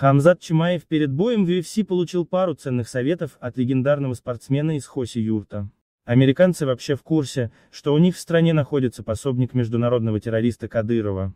Хамзат Чимаев перед боем в UFC получил пару ценных советов от легендарного спортсмена из Хоси Юрта. Американцы вообще в курсе, что у них в стране находится пособник международного террориста Кадырова.